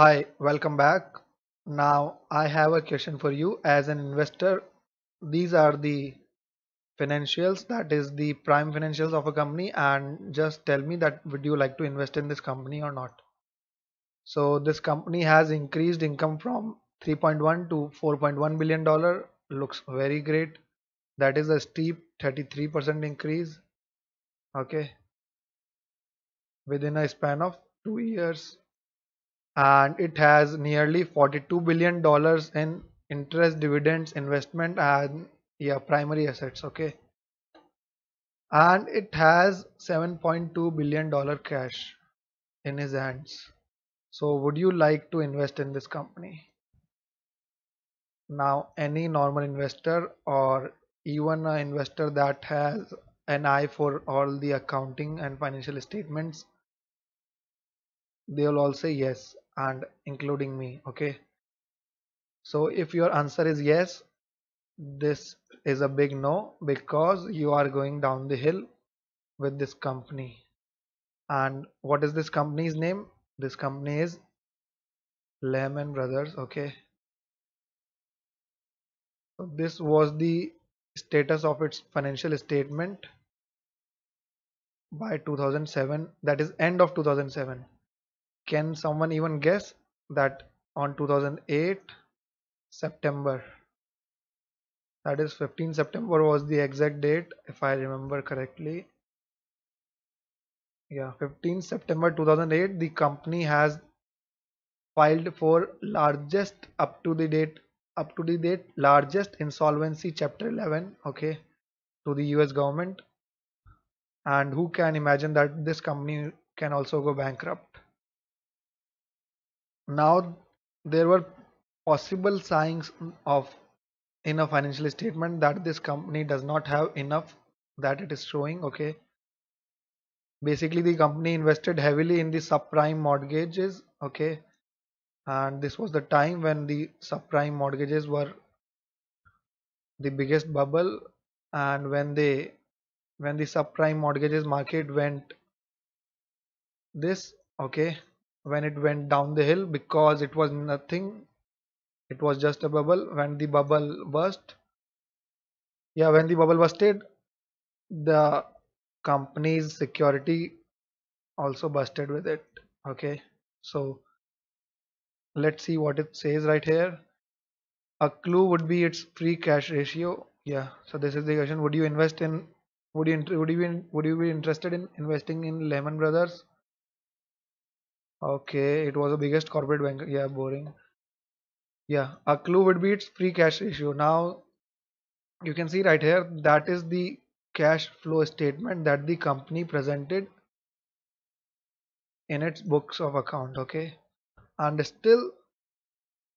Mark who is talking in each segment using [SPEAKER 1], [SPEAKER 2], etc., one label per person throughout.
[SPEAKER 1] Hi, welcome back. Now I have a question for you as an investor. These are the financials that is the prime financials of a company and just tell me that would you like to invest in this company or not. So this company has increased income from 3.1 to 4.1 billion dollar looks very great. That is a steep 33% increase. Okay. Within a span of 2 years and it has nearly 42 billion dollars in interest dividends investment and yeah primary assets okay and it has 7.2 billion dollar cash in his hands so would you like to invest in this company now any normal investor or even an investor that has an eye for all the accounting and financial statements they will all say yes and including me okay so if your answer is yes this is a big no because you are going down the hill with this company and what is this company's name this company is Lehman Brothers okay so this was the status of its financial statement by 2007 that is end of 2007 can someone even guess that on 2008 September? That is 15 September was the exact date if I remember correctly. Yeah, 15 September 2008 the company has filed for largest up to the date up to the date largest insolvency chapter 11 okay to the US government and who can imagine that this company can also go bankrupt now there were possible signs of in a financial statement that this company does not have enough that it is showing okay basically the company invested heavily in the subprime mortgages okay and this was the time when the subprime mortgages were the biggest bubble and when they when the subprime mortgages market went this okay when it went down the hill because it was nothing it was just a bubble when the bubble burst yeah when the bubble busted the company's security also busted with it okay so let's see what it says right here a clue would be its free cash ratio yeah so this is the question would you invest in would you would you be, would you be interested in investing in lehman brothers Okay, it was the biggest corporate bank. Yeah, boring. Yeah, a clue would be its free cash ratio. Now you can see right here that is the cash flow statement that the company presented in its books of account. Okay, and still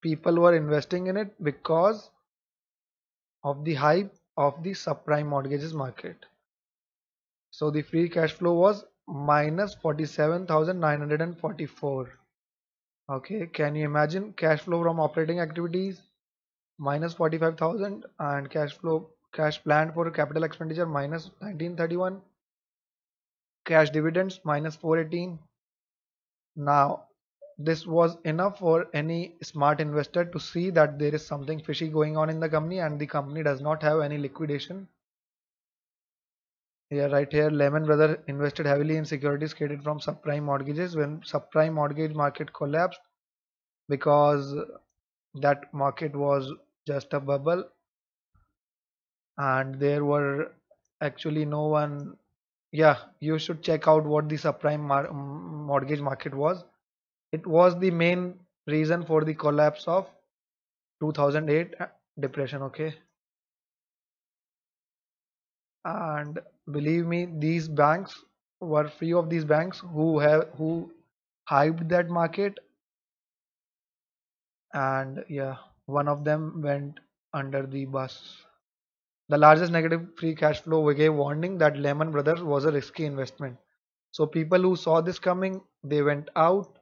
[SPEAKER 1] people were investing in it because of the hype of the subprime mortgages market. So the free cash flow was minus 47,944 okay can you imagine cash flow from operating activities minus 45,000 and cash flow cash planned for capital expenditure minus 1931 cash dividends minus 418 now this was enough for any smart investor to see that there is something fishy going on in the company and the company does not have any liquidation yeah right here lehman brothers invested heavily in securities created from subprime mortgages when subprime mortgage market collapsed because that market was just a bubble and there were actually no one yeah you should check out what the subprime mar mortgage market was it was the main reason for the collapse of 2008 uh, depression okay and believe me these banks were few of these banks who have who hyped that market and yeah one of them went under the bus the largest negative free cash flow we gave warning that lehman brothers was a risky investment so people who saw this coming they went out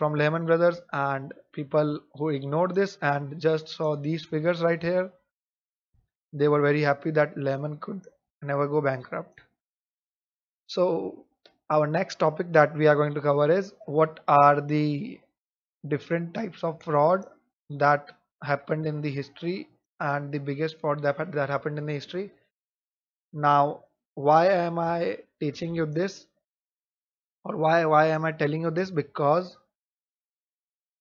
[SPEAKER 1] from lehman brothers and people who ignored this and just saw these figures right here they were very happy that lehman could never go bankrupt so our next topic that we are going to cover is what are the different types of fraud that happened in the history and the biggest fraud that, happened in the history now why am i teaching you this or why why am i telling you this because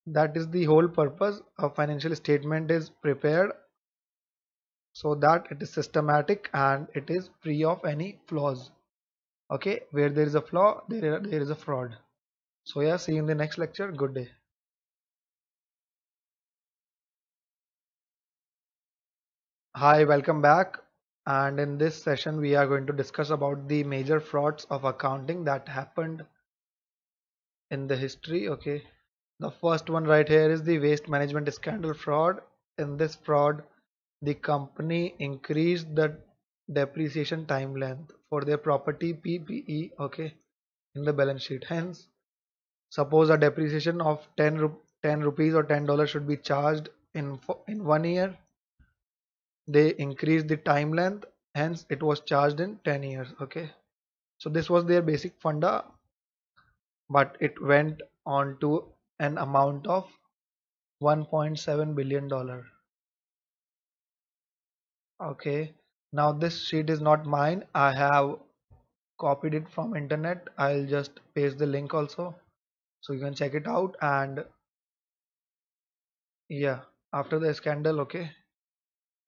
[SPEAKER 1] that is the whole purpose of financial statement is prepared so that it is systematic and it is free of any flaws okay where there is a flaw there, there is a fraud so yeah see you in the next lecture good day hi welcome back and in this session we are going to discuss about the major frauds of accounting that happened in the history okay the first one right here is the waste management scandal fraud in this fraud the company increased the depreciation time length for their property PPE okay in the balance sheet hence suppose a depreciation of 10, 10 rupees or 10 dollars should be charged in in one year they increased the time length hence it was charged in 10 years okay so this was their basic funda but it went on to an amount of 1.7 billion dollar okay now this sheet is not mine I have copied it from internet I'll just paste the link also so you can check it out and yeah after the scandal okay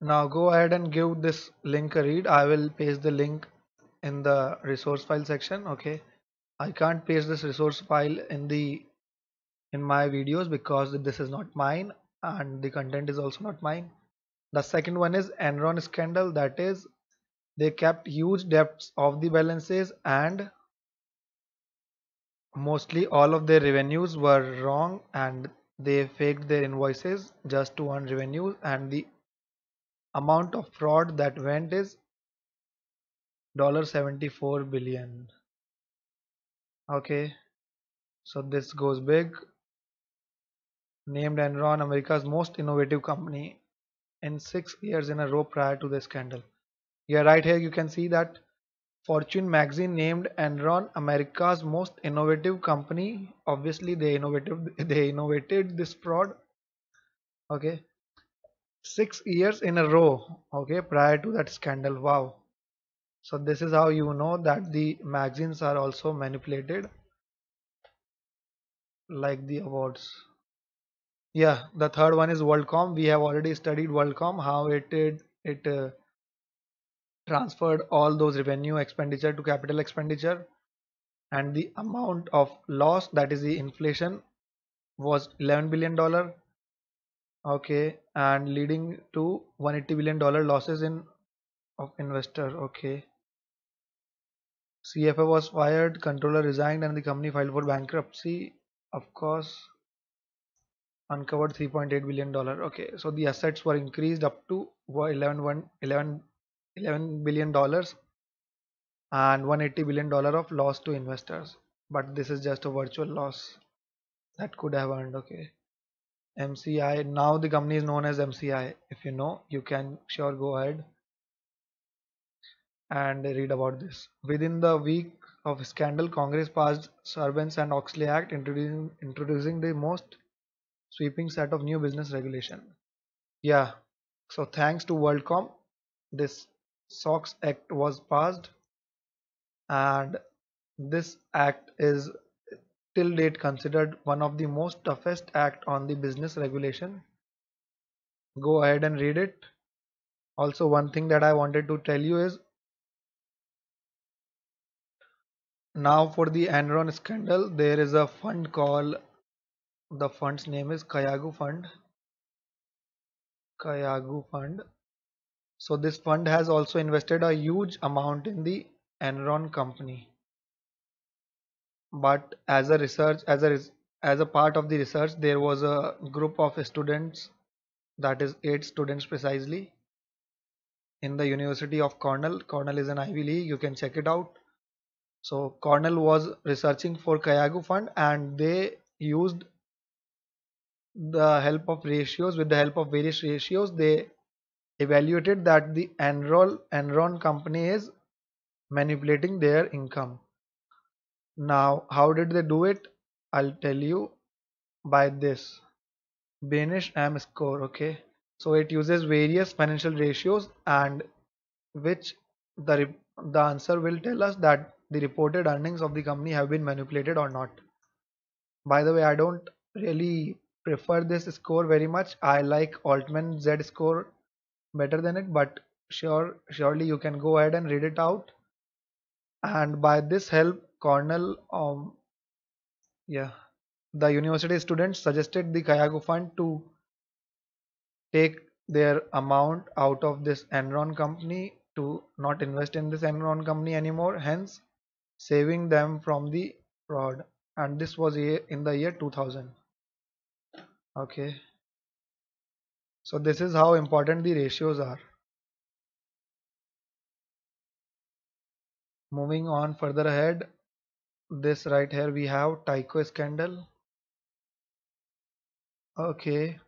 [SPEAKER 1] now go ahead and give this link a read I will paste the link in the resource file section okay I can't paste this resource file in the in my videos because this is not mine and the content is also not mine the second one is Enron scandal that is they kept huge debts of the balances and mostly all of their revenues were wrong and they faked their invoices just to earn revenues and the amount of fraud that went is dollar 74 billion okay so this goes big named Enron America's most innovative company in six years in a row prior to the scandal. Yeah, right here you can see that Fortune magazine named Enron America's most innovative company. Obviously, they innovative they innovated this fraud. Okay, six years in a row. Okay, prior to that scandal. Wow. So this is how you know that the magazines are also manipulated, like the awards yeah the third one is worldcom we have already studied worldcom how it did it uh, transferred all those revenue expenditure to capital expenditure and the amount of loss that is the inflation was 11 billion dollar okay and leading to 180 billion dollar losses in of investor okay CFO was fired controller resigned and the company filed for bankruptcy of course uncovered 3.8 billion dollar okay so the assets were increased up to 11 11 11 billion dollars and 180 billion dollar of loss to investors but this is just a virtual loss that could have earned okay mci now the company is known as mci if you know you can sure go ahead and read about this within the week of scandal congress passed servants and oxley act introducing introducing the most sweeping set of new business regulation yeah so thanks to worldcom this sox act was passed and this act is till date considered one of the most toughest act on the business regulation go ahead and read it also one thing that i wanted to tell you is now for the enron scandal there is a fund called the fund's name is Kayagu Fund. Kayagu Fund. So this fund has also invested a huge amount in the Enron company. But as a research, as a as a part of the research, there was a group of students, that is eight students precisely, in the University of Cornell. Cornell is an Ivy League. You can check it out. So Cornell was researching for Kayagu Fund, and they used the help of ratios with the help of various ratios they evaluated that the Enron Enron company is manipulating their income now how did they do it I'll tell you by this Banish M score okay so it uses various financial ratios and which the the answer will tell us that the reported earnings of the company have been manipulated or not by the way I don't really prefer this score very much. I like Altman Z score better than it, but sure, surely you can go ahead and read it out. And by this help, Cornell, um, yeah, the university students suggested the Kayago Fund to take their amount out of this Enron company to not invest in this Enron company anymore, hence saving them from the fraud. And this was in the year 2000 okay so this is how important the ratios are moving on further ahead this right here we have Tycho scandal okay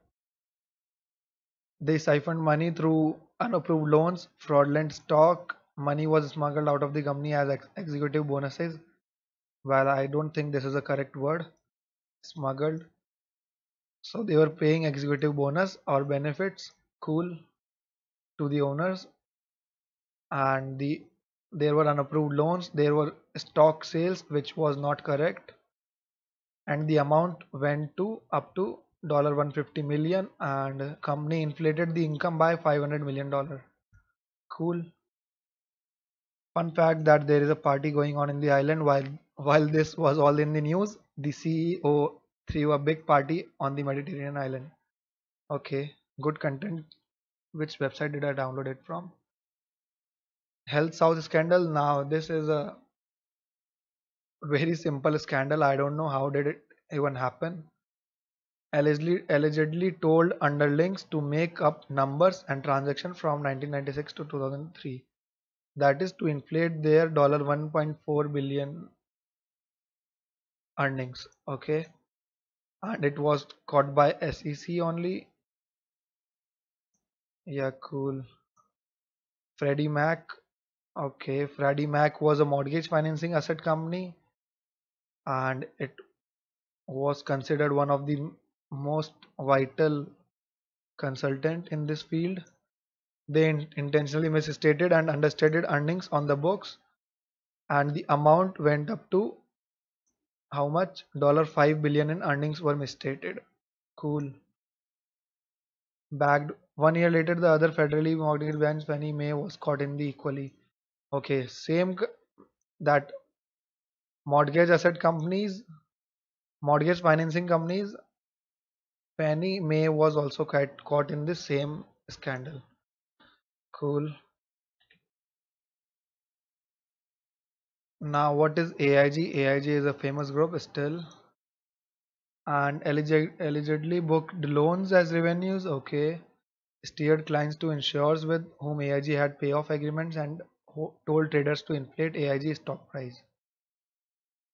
[SPEAKER 1] they siphoned money through unapproved loans fraudulent stock money was smuggled out of the company as ex executive bonuses well i don't think this is a correct word smuggled so they were paying executive bonus or benefits, cool, to the owners. And the there were unapproved loans, there were stock sales which was not correct, and the amount went to up to dollar 150 million and company inflated the income by 500 million dollar cool fun fact that there is a party going on in the island while while this was all in the news the ceo threw a big party on the Mediterranean island. Okay, good content. Which website did I download it from? Health South scandal. Now this is a very simple scandal. I don't know how did it even happen. Allegedly, allegedly told underlings to make up numbers and transactions from 1996 to 2003. That is to inflate their dollar $1.4 earnings. Okay and it was caught by SEC only. Yeah, cool. Freddie Mac. Okay, Freddie Mac was a mortgage financing asset company and it was considered one of the most vital consultant in this field. They intentionally misstated and understated earnings on the books and the amount went up to how much? Dollar five billion in earnings were misstated. Cool. Bagged one year later, the other federally mortgage banks Fannie Mae was caught in the equally. Okay, same that mortgage asset companies, mortgage financing companies, Fannie Mae was also caught in the same scandal. Cool. now what is AIG AIG is a famous group still and allegedly booked loans as revenues okay steered clients to insurers with whom AIG had payoff agreements and told traders to inflate AIG stock price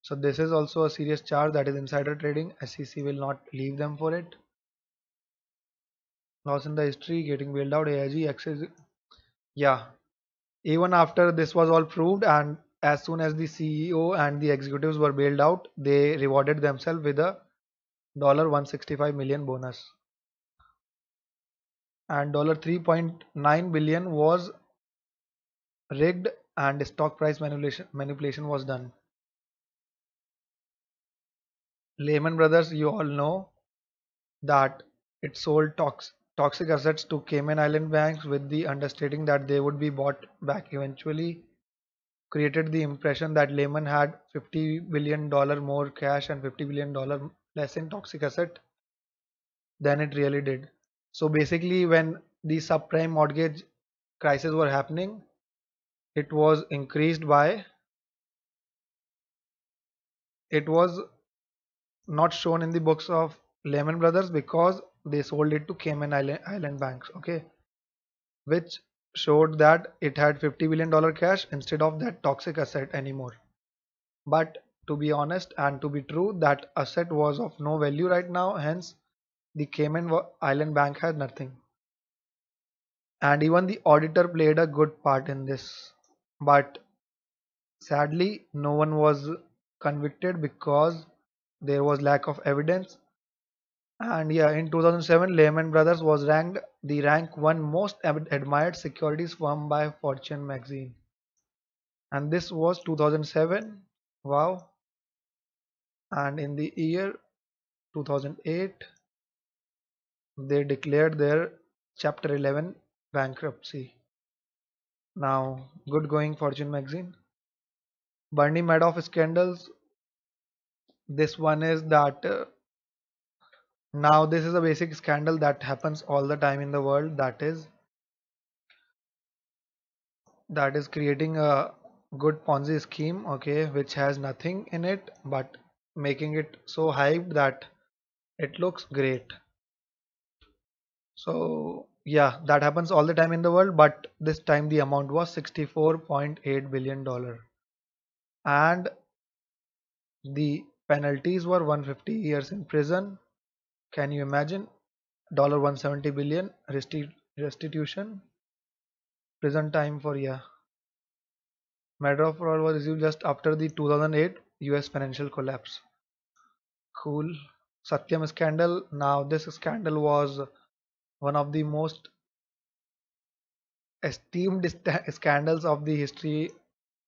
[SPEAKER 1] so this is also a serious charge that is insider trading SEC will not leave them for it loss in the history getting bailed out AIG access yeah even after this was all proved and as soon as the CEO and the executives were bailed out, they rewarded themselves with a $165 million bonus. And $3.9 billion was rigged and stock price manipulation, manipulation was done. Lehman Brothers, you all know that it sold tox, toxic assets to Cayman Island banks with the understating that they would be bought back eventually created the impression that Lehman had 50 billion dollar more cash and 50 billion dollar less in toxic asset than it really did. So basically, when the subprime mortgage crisis were happening, it was increased by it was not shown in the books of Lehman Brothers because they sold it to Cayman Island, Island banks. Okay, which showed that it had 50 billion dollar cash instead of that toxic asset anymore but to be honest and to be true that asset was of no value right now hence the cayman island bank had nothing and even the auditor played a good part in this but sadly no one was convicted because there was lack of evidence and yeah, in 2007, Lehman Brothers was ranked the rank one most admired securities firm by Fortune magazine. And this was 2007. Wow. And in the year 2008, they declared their Chapter 11 bankruptcy. Now, good going Fortune magazine. Bernie Madoff scandals. This one is that. Uh, now, this is a basic scandal that happens all the time in the world that is that is creating a good Ponzi scheme, okay, which has nothing in it but making it so hyped that it looks great. So, yeah, that happens all the time in the world, but this time the amount was 64.8 billion dollar and the penalties were 150 years in prison can you imagine? Dollar 170 billion resti restitution. Prison time for yeah. Matter of fraud was issued just after the 2008 US financial collapse. Cool. Satyam scandal. Now this scandal was one of the most esteemed scandals of the history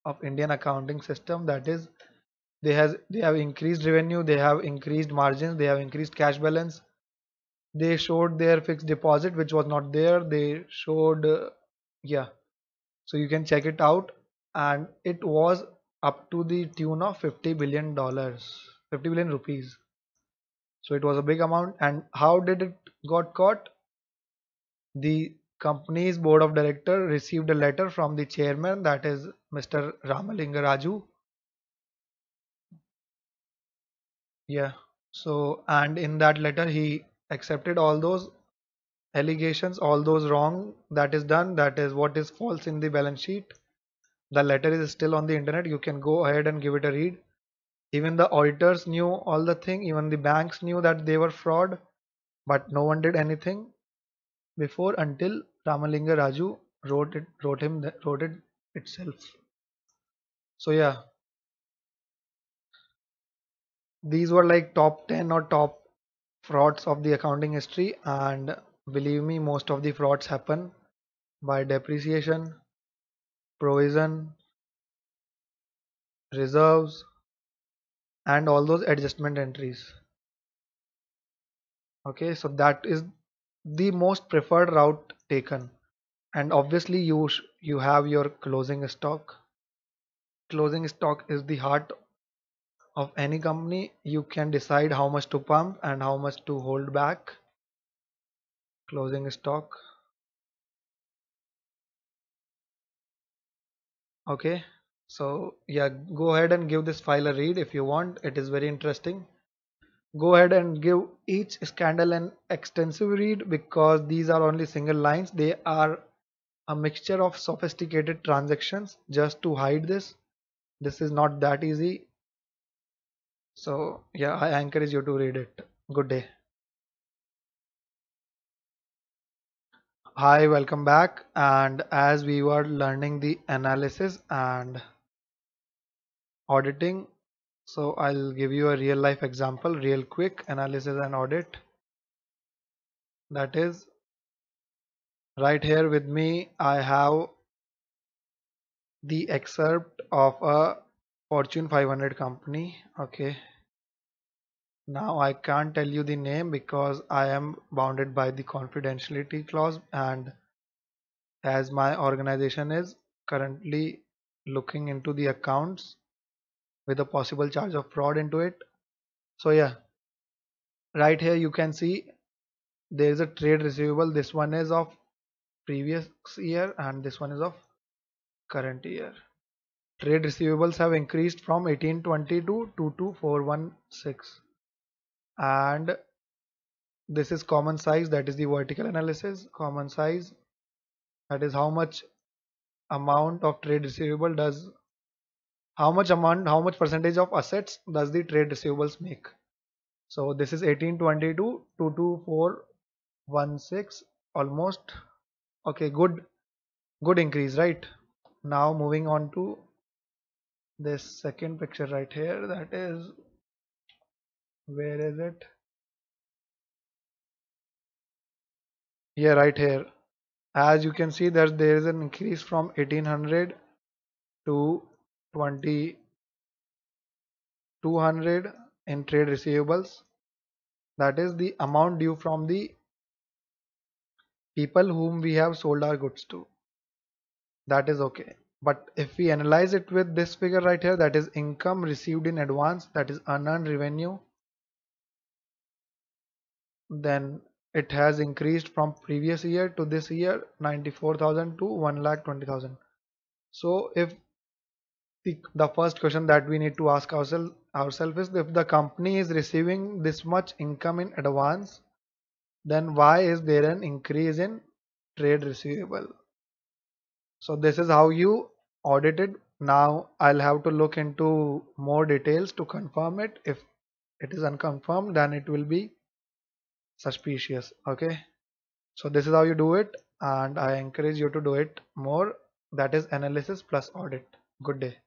[SPEAKER 1] of Indian accounting system that is they has they have increased revenue they have increased margins they have increased cash balance they showed their fixed deposit which was not there they showed uh, yeah so you can check it out and it was up to the tune of 50 billion dollars 50 billion rupees so it was a big amount and how did it got caught the company's board of director received a letter from the chairman that is mr ramalinga raju yeah so and in that letter he accepted all those allegations all those wrong that is done that is what is false in the balance sheet the letter is still on the internet you can go ahead and give it a read even the auditors knew all the thing even the banks knew that they were fraud but no one did anything before until ramalinga raju wrote it wrote him wrote it itself so yeah these were like top 10 or top frauds of the accounting history and believe me most of the frauds happen by depreciation provision reserves and all those adjustment entries okay so that is the most preferred route taken and obviously you you have your closing stock closing stock is the heart of any company you can decide how much to pump and how much to hold back closing stock okay so yeah go ahead and give this file a read if you want it is very interesting go ahead and give each scandal an extensive read because these are only single lines they are a mixture of sophisticated transactions just to hide this this is not that easy so, yeah, I encourage you to read it. Good day. Hi, welcome back. And as we were learning the analysis and auditing, so I'll give you a real life example, real quick analysis and audit. That is right here with me. I have the excerpt of a Fortune 500 company. Okay. Now I can't tell you the name because I am bounded by the confidentiality clause and as my organization is currently looking into the accounts with a possible charge of fraud into it. So yeah, right here you can see there is a trade receivable. This one is of previous year and this one is of current year. Trade receivables have increased from 1820 to 2416, and this is common size that is the vertical analysis common size that is how much amount of trade receivable does how much amount how much percentage of assets does the trade receivables make so this is 1822 22416 almost okay good good increase right now moving on to this second picture right here that is where is it here right here as you can see that there is an increase from 1800 to 20 200 in trade receivables that is the amount due from the people whom we have sold our goods to that is okay but if we analyze it with this figure right here that is income received in advance that is unearned revenue then it has increased from previous year to this year 94,000 to 1,20,000 so if the, the first question that we need to ask ourselves ourselves is if the company is receiving this much income in advance then why is there an increase in trade receivable so this is how you audited. Now I'll have to look into more details to confirm it. If it is unconfirmed, then it will be suspicious. Okay. So this is how you do it and I encourage you to do it more. That is analysis plus audit. Good day.